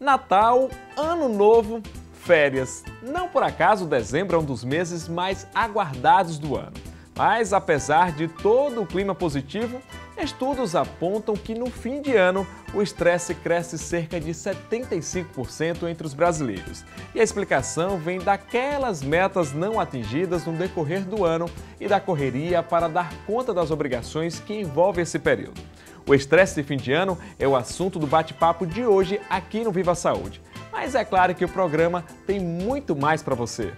Natal, Ano Novo, férias. Não por acaso dezembro é um dos meses mais aguardados do ano. Mas apesar de todo o clima positivo, estudos apontam que no fim de ano o estresse cresce cerca de 75% entre os brasileiros. E a explicação vem daquelas metas não atingidas no decorrer do ano e da correria para dar conta das obrigações que envolve esse período. O estresse de fim de ano é o assunto do bate-papo de hoje aqui no Viva Saúde. Mas é claro que o programa tem muito mais para você.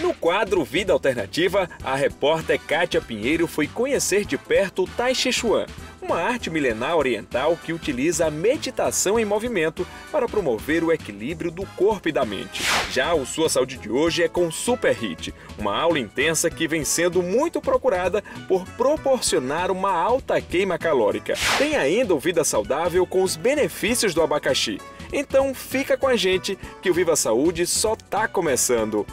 No quadro Vida Alternativa, a repórter Kátia Pinheiro foi conhecer de perto o Tai Chuan, uma arte milenar oriental que utiliza a meditação em movimento para promover o equilíbrio do corpo e da mente. Já o Sua Saúde de hoje é com Super Hit, uma aula intensa que vem sendo muito procurada por proporcionar uma alta queima calórica. Tem ainda o Vida Saudável com os benefícios do abacaxi. Então fica com a gente que o Viva Saúde só está começando.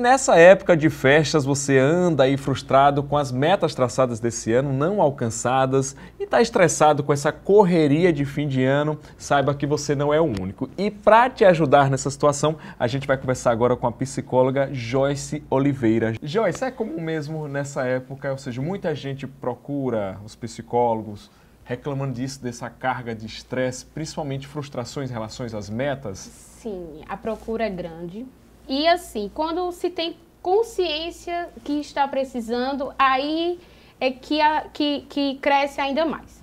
nessa época de festas você anda aí frustrado com as metas traçadas desse ano não alcançadas e está estressado com essa correria de fim de ano, saiba que você não é o único. E para te ajudar nessa situação, a gente vai conversar agora com a psicóloga Joyce Oliveira. Joyce, é comum mesmo nessa época, ou seja, muita gente procura os psicólogos reclamando disso, dessa carga de estresse, principalmente frustrações em relação às metas? Sim, a procura é grande e assim, quando se tem consciência que está precisando, aí é que, a, que, que cresce ainda mais.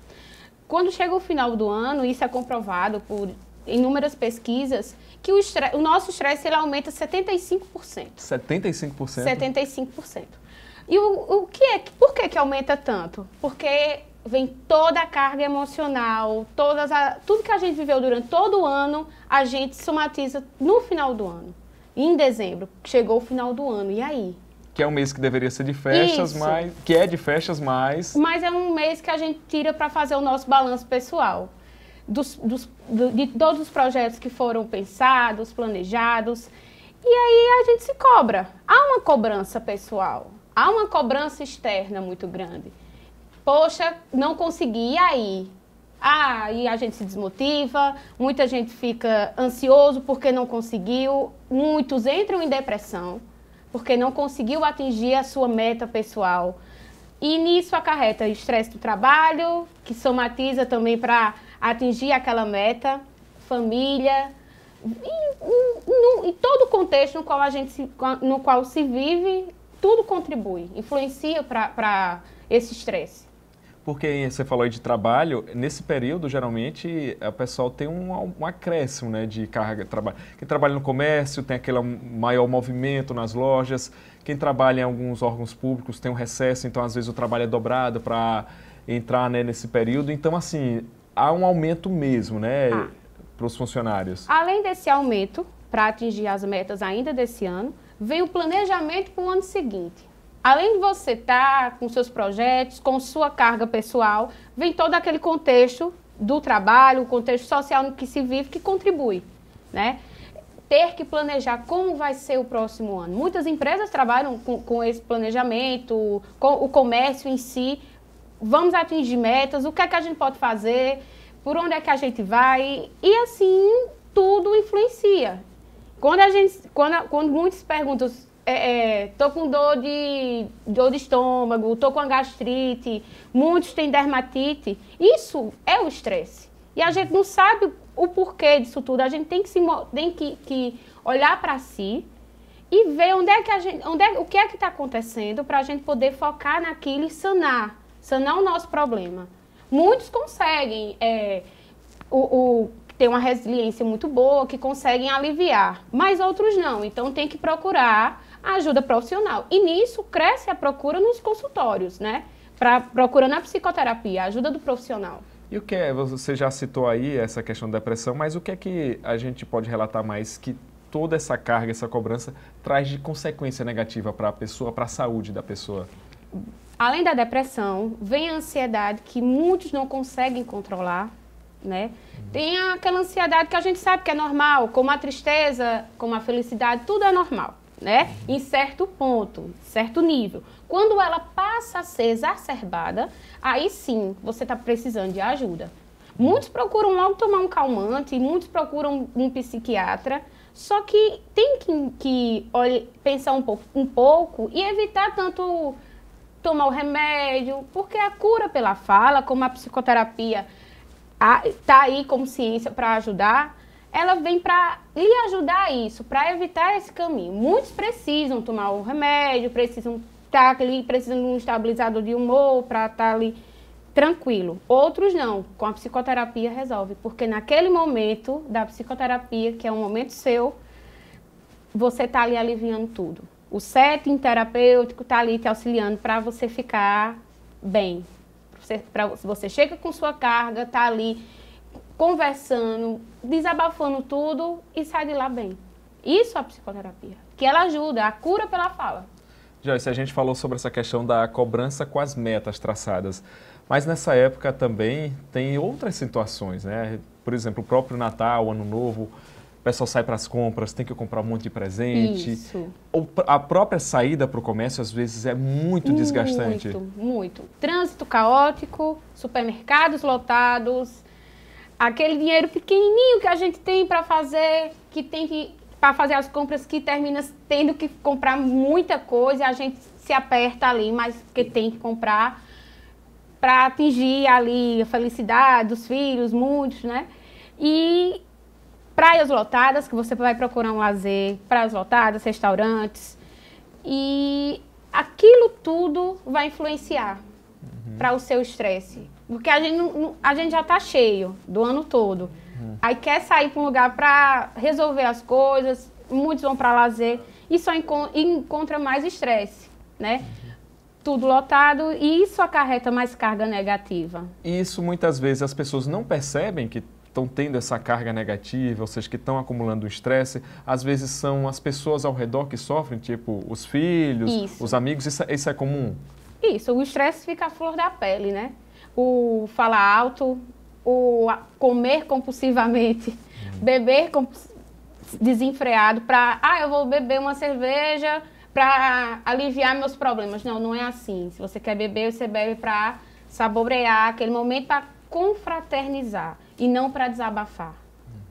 Quando chega o final do ano, isso é comprovado por inúmeras pesquisas, que o, estresse, o nosso estresse ele aumenta 75%. 75%? 75%. E o, o que é, por que, que aumenta tanto? Porque vem toda a carga emocional, todas a, tudo que a gente viveu durante todo o ano, a gente somatiza no final do ano em dezembro, chegou o final do ano, e aí? Que é um mês que deveria ser de festas, Isso. mas. Que é de festas, mas. Mas é um mês que a gente tira para fazer o nosso balanço pessoal. Dos, dos, do, de todos os projetos que foram pensados, planejados. E aí a gente se cobra. Há uma cobrança pessoal, há uma cobrança externa muito grande. Poxa, não consegui, e aí? Ah, e a gente se desmotiva, muita gente fica ansioso porque não conseguiu, muitos entram em depressão porque não conseguiu atingir a sua meta pessoal. E nisso acarreta estresse do trabalho, que somatiza também para atingir aquela meta, família, e, no, e todo o contexto no qual a gente se, no qual se vive, tudo contribui, influencia para esse estresse. Porque você falou aí de trabalho, nesse período, geralmente, o pessoal tem um, um acréscimo né, de carga de trabalho. Quem trabalha no comércio tem aquele maior movimento nas lojas, quem trabalha em alguns órgãos públicos tem um recesso, então às vezes o trabalho é dobrado para entrar né, nesse período. Então, assim, há um aumento mesmo né, ah. para os funcionários. Além desse aumento, para atingir as metas ainda desse ano, vem o planejamento para o ano seguinte. Além de você estar tá com seus projetos, com sua carga pessoal, vem todo aquele contexto do trabalho, o contexto social no que se vive que contribui, né? Ter que planejar como vai ser o próximo ano. Muitas empresas trabalham com, com esse planejamento, com o comércio em si. Vamos atingir metas, o que é que a gente pode fazer, por onde é que a gente vai. E assim, tudo influencia. Quando, a gente, quando, quando muitos perguntam é, é, tô com dor de, dor de estômago, tô com gastrite, muitos têm dermatite. Isso é o estresse. E a gente não sabe o porquê disso tudo. A gente tem que, se, tem que, que olhar para si e ver onde é que a gente, onde é, o que é que está acontecendo para a gente poder focar naquilo e sanar, sanar o nosso problema. Muitos conseguem é, o, o ter uma resiliência muito boa, que conseguem aliviar, mas outros não. Então tem que procurar ajuda profissional. E nisso cresce a procura nos consultórios, né? Pra, procurando a psicoterapia, a ajuda do profissional. E o que é, você já citou aí essa questão da depressão, mas o que é que a gente pode relatar mais que toda essa carga, essa cobrança traz de consequência negativa para a pessoa, para a saúde da pessoa? Além da depressão, vem a ansiedade que muitos não conseguem controlar, né? Uhum. Tem aquela ansiedade que a gente sabe que é normal, como a tristeza, como a felicidade, tudo é normal né? Em certo ponto, certo nível. Quando ela passa a ser exacerbada, aí sim você está precisando de ajuda. Muitos procuram logo tomar um calmante, muitos procuram um psiquiatra, só que tem que, que olhe, pensar um pouco, um pouco e evitar tanto tomar o remédio, porque a cura pela fala, como a psicoterapia está aí como ciência para ajudar, ela vem para lhe ajudar a isso, para evitar esse caminho. Muitos precisam tomar o remédio, precisam estar tá ali, precisam de um estabilizador de humor para estar tá ali tranquilo. Outros não, com a psicoterapia resolve, porque naquele momento da psicoterapia, que é um momento seu, você está ali aliviando tudo. O setting terapêutico está ali te auxiliando para você ficar bem. Para você chega com sua carga, está ali conversando, desabafando tudo e sai de lá bem. Isso é a psicoterapia, que ela ajuda, a cura pela fala. Joyce, a gente falou sobre essa questão da cobrança com as metas traçadas, mas nessa época também tem outras situações, né? Por exemplo, o próprio Natal, Ano Novo, o pessoal sai para as compras, tem que comprar um monte de presente. Isso. A própria saída para o comércio, às vezes, é muito desgastante. Muito, muito. Trânsito caótico, supermercados lotados, aquele dinheiro pequenininho que a gente tem para fazer, que tem que para fazer as compras que termina tendo que comprar muita coisa, a gente se aperta ali, mas que tem que comprar para atingir ali a felicidade dos filhos, muitos, né? E praias lotadas, que você vai procurar um lazer, praias lotadas, restaurantes. E aquilo tudo vai influenciar uhum. para o seu estresse. Porque a gente, a gente já tá cheio do ano todo. Uhum. Aí quer sair para um lugar para resolver as coisas, muitos vão para lazer e só encontra mais estresse, né? Uhum. Tudo lotado e isso acarreta mais carga negativa. E isso muitas vezes as pessoas não percebem que estão tendo essa carga negativa, ou seja, que estão acumulando estresse, às vezes são as pessoas ao redor que sofrem, tipo os filhos, isso. os amigos, isso, é, isso é comum? Isso, o estresse fica à flor da pele, né? o falar alto, o comer compulsivamente, uhum. beber desenfreado para, ah, eu vou beber uma cerveja para aliviar meus problemas. Não, não é assim. Se você quer beber, você bebe para saborear aquele momento, para confraternizar e não para desabafar.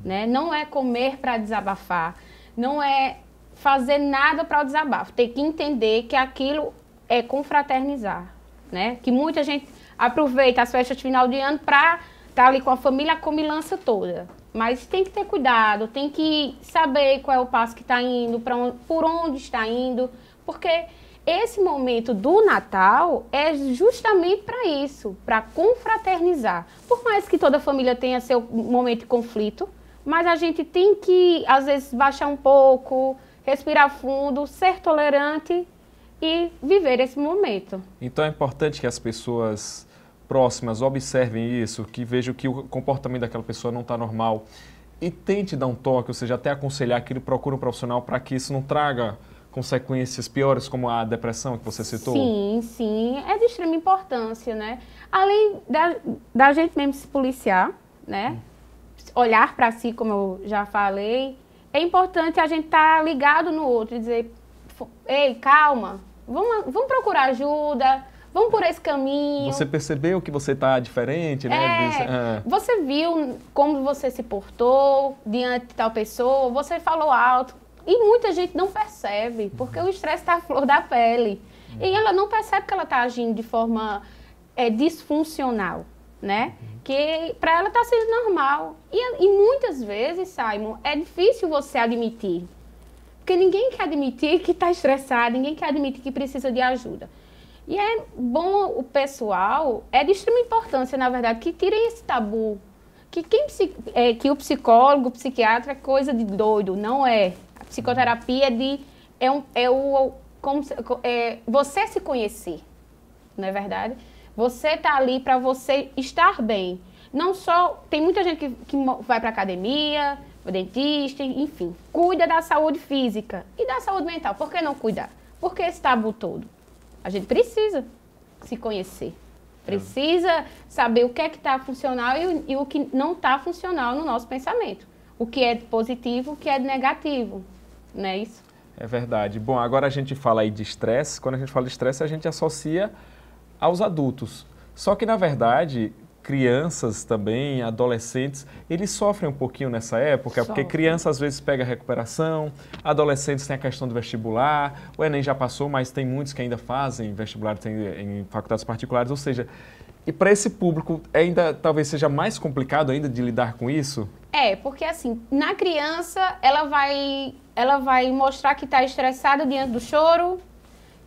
Uhum. Né? Não é comer para desabafar, não é fazer nada para o desabafo. Tem que entender que aquilo é confraternizar. Né? Que muita gente aproveita as festas de final de ano para estar tá ali com a família, a comilança toda. Mas tem que ter cuidado, tem que saber qual é o passo que está indo, para por onde está indo, porque esse momento do Natal é justamente para isso, para confraternizar. Por mais que toda família tenha seu momento de conflito, mas a gente tem que, às vezes, baixar um pouco, respirar fundo, ser tolerante e viver esse momento. Então é importante que as pessoas próximas observem isso, que vejam que o comportamento daquela pessoa não está normal e tente dar um toque, ou seja, até aconselhar que ele procure um profissional para que isso não traga consequências piores, como a depressão que você citou? Sim, sim. É de extrema importância, né? Além da, da gente mesmo se policiar, né? Olhar para si, como eu já falei, é importante a gente estar tá ligado no outro e dizer: ei, calma, vamos, vamos procurar ajuda vamos por esse caminho. Você percebeu que você está diferente, né? É, é, você viu como você se portou diante de tal pessoa, você falou alto. E muita gente não percebe, porque o estresse está à flor da pele. E ela não percebe que ela está agindo de forma é, disfuncional, né? Que para ela está sendo normal. E, e muitas vezes, Simon, é difícil você admitir. Porque ninguém quer admitir que está estressado, ninguém quer admitir que precisa de ajuda. E é bom o pessoal, é de extrema importância, na verdade, que tirem esse tabu. Que, quem, é, que o psicólogo, o psiquiatra é coisa de doido, não é. A psicoterapia é de. É, um, é o. Como, é, você se conhecer, não é verdade? Você está ali para você estar bem. Não só. Tem muita gente que, que vai para academia, o dentista, enfim, cuida da saúde física e da saúde mental. Por que não cuidar? Por que esse tabu todo? A gente precisa se conhecer. Precisa saber o que é que está funcional e, e, o que não está funcional no nosso pensamento. O que é positivo, o que é negativo. Não é isso? É verdade. Bom, agora a gente fala aí de estresse. Quando a gente fala de estresse, a gente associa aos adultos. Só que, na verdade, crianças também, adolescentes, eles sofrem um pouquinho nessa época, Sofre. porque criança às vezes pega recuperação, adolescentes tem a questão do vestibular, o Enem já passou, mas tem muitos que ainda fazem vestibular em, em faculdades particulares, ou seja, e para esse público ainda talvez seja mais complicado ainda de lidar com isso? É, porque assim, na criança ela vai ela vai mostrar que está estressada diante do choro,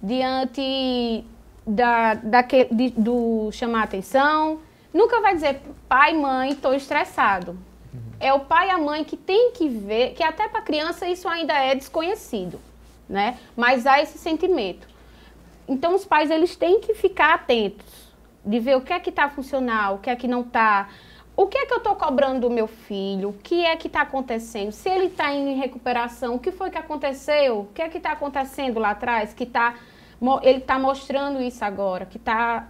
diante da, da de, do chamar atenção, nunca vai dizer pai, mãe, estou estressado. Uhum. É o pai e a mãe que tem que ver, que até para a criança isso ainda é desconhecido, né? Mas há esse sentimento. Então os pais eles têm que ficar atentos de ver o que é que está funcional, o que é que não está, o que é que eu estou cobrando do meu filho, o que é que está acontecendo, se ele está em recuperação, o que foi que aconteceu, o que é que está acontecendo lá atrás, que tá, ele está mostrando isso agora, que está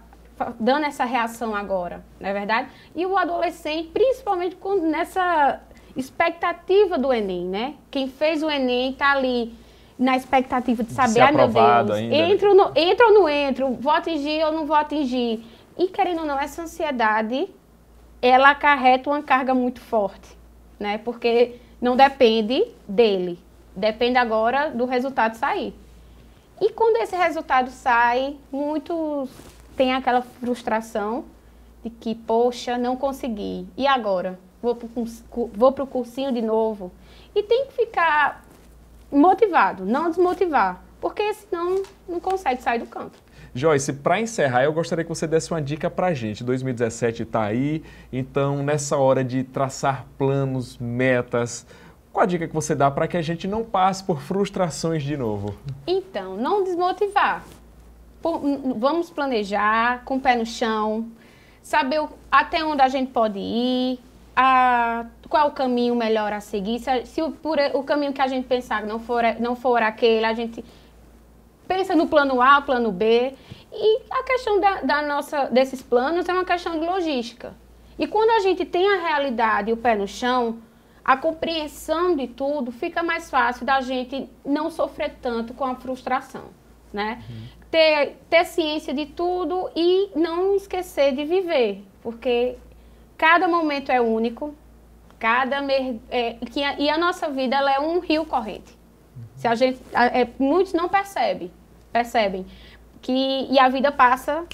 dando essa reação agora, não é verdade? E o adolescente, principalmente quando nessa expectativa do Enem, né? Quem fez o Enem está ali na expectativa de saber, ah, meu Deus, ainda. Né? entro, no, entro ou não entro, vou atingir ou não vou atingir. E querendo ou não, essa ansiedade, ela acarreta uma carga muito forte, né? Porque não depende dele, depende agora do resultado sair. E quando esse resultado sai, muitos tem aquela frustração de que, poxa, não consegui. E agora? Vou para o cursinho de novo. E tem que ficar motivado, não desmotivar, porque senão não consegue sair do campo. Joyce, para encerrar, eu gostaria que você desse uma dica para a gente. 2017 está aí, então nessa hora de traçar planos, metas, qual a dica que você dá para que a gente não passe por frustrações de novo? Então, não desmotivar vamos planejar com o pé no chão, saber até onde a gente pode ir, a, qual o caminho melhor a seguir. Se, se o, por, o, caminho que a gente pensar não for, não for aquele, a gente pensa no plano A, plano B. E a questão da, da nossa, desses planos é uma questão de logística. E quando a gente tem a realidade e o pé no chão, a compreensão de tudo fica mais fácil da gente não sofrer tanto com a frustração, né? Uhum ter, ter ciência de tudo e não esquecer de viver, porque cada momento é único, cada mer... é, que a, e a nossa vida ela é um rio corrente. Se a gente, a, é, muitos não percebem, percebem que e a vida passa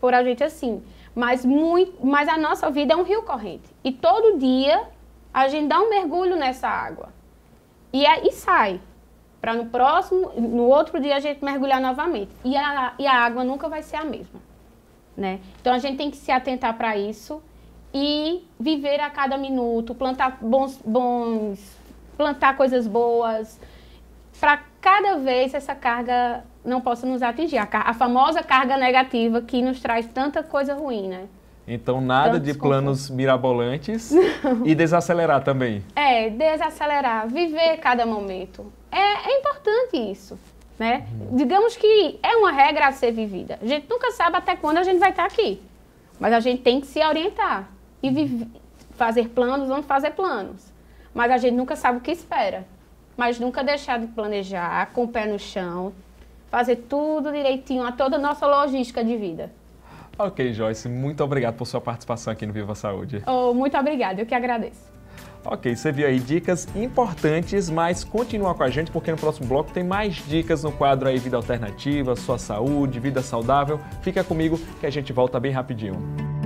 por a gente assim, mas muito, mas a nossa vida é um rio corrente e todo dia a gente dá um mergulho nessa água e é, e sai para no próximo, no outro dia a gente mergulhar novamente. E a, e a água nunca vai ser a mesma, né? Então a gente tem que se atentar para isso e viver a cada minuto, plantar bons, bons plantar coisas boas, para cada vez essa carga não possa nos atingir, a, a famosa carga negativa que nos traz tanta coisa ruim, né? Então, nada de planos mirabolantes Não. e desacelerar também. É, desacelerar, viver cada momento. É, é importante isso. Né? Uhum. Digamos que é uma regra a ser vivida. A gente nunca sabe até quando a gente vai estar aqui. Mas a gente tem que se orientar e uhum. fazer planos, vamos fazer planos. Mas a gente nunca sabe o que espera. Mas nunca deixar de planejar, com o pé no chão, fazer tudo direitinho, a toda a nossa logística de vida. Ok, Joyce, muito obrigado por sua participação aqui no Viva Saúde. Oh, muito obrigada, eu que agradeço. Ok, você viu aí dicas importantes, mas continua com a gente porque no próximo bloco tem mais dicas no quadro aí Vida Alternativa, Sua Saúde, Vida Saudável. Fica comigo que a gente volta bem rapidinho.